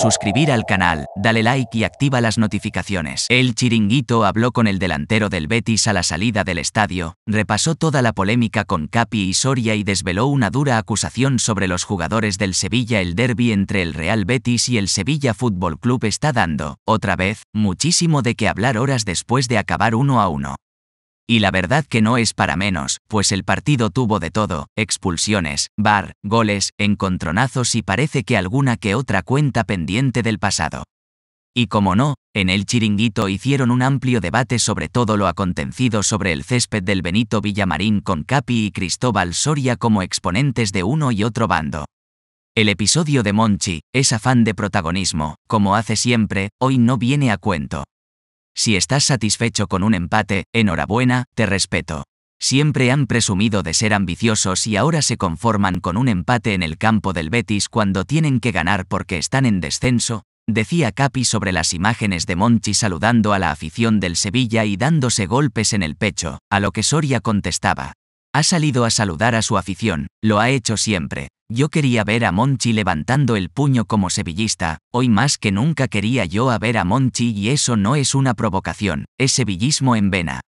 suscribir al canal, dale like y activa las notificaciones. El chiringuito habló con el delantero del Betis a la salida del estadio, repasó toda la polémica con Capi y Soria y desveló una dura acusación sobre los jugadores del Sevilla. El derby entre el Real Betis y el Sevilla Fútbol Club está dando, otra vez, muchísimo de qué hablar horas después de acabar uno a uno. Y la verdad que no es para menos, pues el partido tuvo de todo, expulsiones, bar, goles, encontronazos y parece que alguna que otra cuenta pendiente del pasado. Y como no, en el chiringuito hicieron un amplio debate sobre todo lo acontecido sobre el césped del Benito Villamarín con Capi y Cristóbal Soria como exponentes de uno y otro bando. El episodio de Monchi, es afán de protagonismo, como hace siempre, hoy no viene a cuento. Si estás satisfecho con un empate, enhorabuena, te respeto. Siempre han presumido de ser ambiciosos y ahora se conforman con un empate en el campo del Betis cuando tienen que ganar porque están en descenso, decía Capi sobre las imágenes de Monchi saludando a la afición del Sevilla y dándose golpes en el pecho, a lo que Soria contestaba. Ha salido a saludar a su afición, lo ha hecho siempre, yo quería ver a Monchi levantando el puño como sevillista, hoy más que nunca quería yo a ver a Monchi y eso no es una provocación, es sevillismo en vena.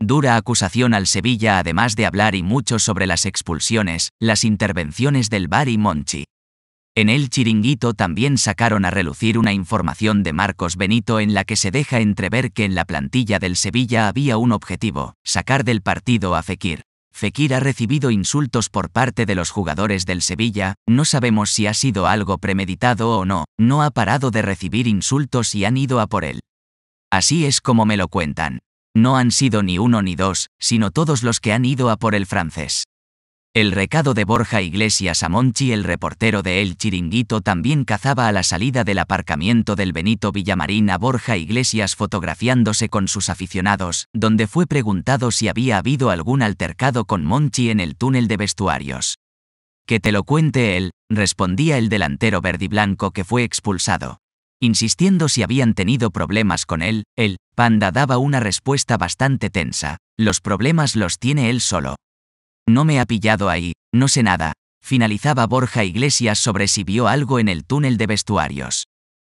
Dura acusación al Sevilla además de hablar y mucho sobre las expulsiones, las intervenciones del Bar y Monchi. En el chiringuito también sacaron a relucir una información de Marcos Benito en la que se deja entrever que en la plantilla del Sevilla había un objetivo, sacar del partido a Fekir. Fekir ha recibido insultos por parte de los jugadores del Sevilla, no sabemos si ha sido algo premeditado o no, no ha parado de recibir insultos y han ido a por él. Así es como me lo cuentan. No han sido ni uno ni dos, sino todos los que han ido a por el francés. El recado de Borja Iglesias a Monchi, el reportero de El Chiringuito, también cazaba a la salida del aparcamiento del Benito Villamarín a Borja Iglesias fotografiándose con sus aficionados, donde fue preguntado si había habido algún altercado con Monchi en el túnel de vestuarios. Que te lo cuente él, respondía el delantero verdiblanco que fue expulsado. Insistiendo si habían tenido problemas con él, el panda daba una respuesta bastante tensa. Los problemas los tiene él solo, no me ha pillado ahí, no sé nada, finalizaba Borja Iglesias sobre si vio algo en el túnel de vestuarios.